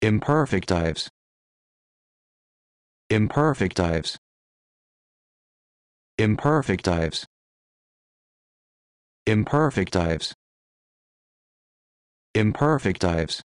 imperfectives imperfectives imperfectives imperfectives imperfectives